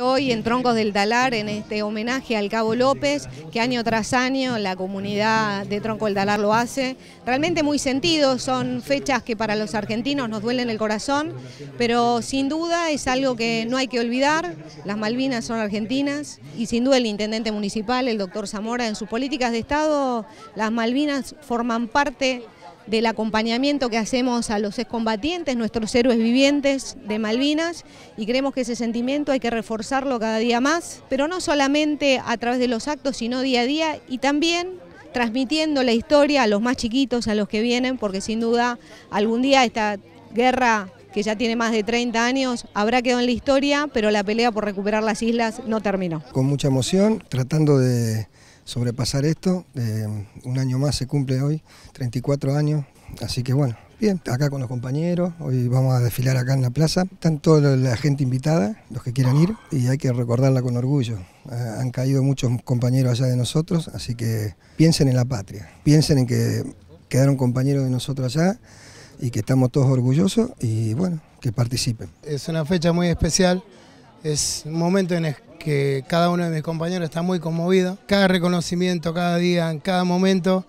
Hoy en Troncos del Talar, en este homenaje al Cabo López, que año tras año la comunidad de Tronco del Talar lo hace, realmente muy sentido, son fechas que para los argentinos nos duelen el corazón, pero sin duda es algo que no hay que olvidar, las Malvinas son argentinas y sin duda el intendente municipal, el doctor Zamora, en sus políticas de Estado, las Malvinas forman parte del acompañamiento que hacemos a los excombatientes, nuestros héroes vivientes de Malvinas, y creemos que ese sentimiento hay que reforzarlo cada día más, pero no solamente a través de los actos, sino día a día, y también transmitiendo la historia a los más chiquitos, a los que vienen, porque sin duda algún día esta guerra que ya tiene más de 30 años, habrá quedado en la historia, pero la pelea por recuperar las islas no terminó. Con mucha emoción, tratando de sobrepasar esto. Eh, un año más se cumple hoy, 34 años, así que bueno, bien, acá con los compañeros, hoy vamos a desfilar acá en la plaza. Están toda la gente invitada, los que quieran ir, y hay que recordarla con orgullo. Eh, han caído muchos compañeros allá de nosotros, así que piensen en la patria, piensen en que quedaron compañeros de nosotros allá y que estamos todos orgullosos y bueno, que participen. Es una fecha muy especial, es un momento en escala, que cada uno de mis compañeros está muy conmovido. Cada reconocimiento, cada día, en cada momento,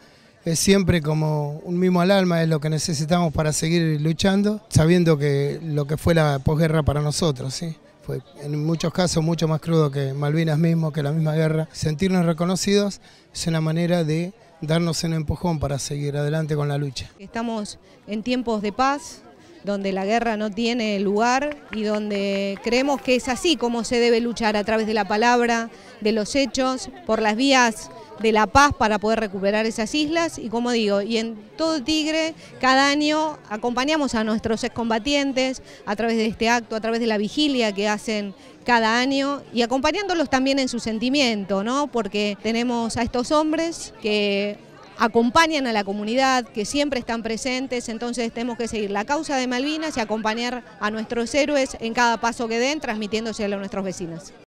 es siempre como un mismo al alma, es lo que necesitamos para seguir luchando, sabiendo que lo que fue la posguerra para nosotros, ¿sí? Fue en muchos casos mucho más crudo que Malvinas mismo, que la misma guerra. Sentirnos reconocidos es una manera de darnos un empujón para seguir adelante con la lucha. Estamos en tiempos de paz, donde la guerra no tiene lugar y donde creemos que es así como se debe luchar a través de la palabra, de los hechos, por las vías de la paz para poder recuperar esas islas y como digo, y en todo Tigre cada año acompañamos a nuestros excombatientes a través de este acto, a través de la vigilia que hacen cada año y acompañándolos también en su sentimiento, ¿no? Porque tenemos a estos hombres que acompañan a la comunidad, que siempre están presentes, entonces tenemos que seguir la causa de Malvinas y acompañar a nuestros héroes en cada paso que den, transmitiéndoselo a nuestros vecinos.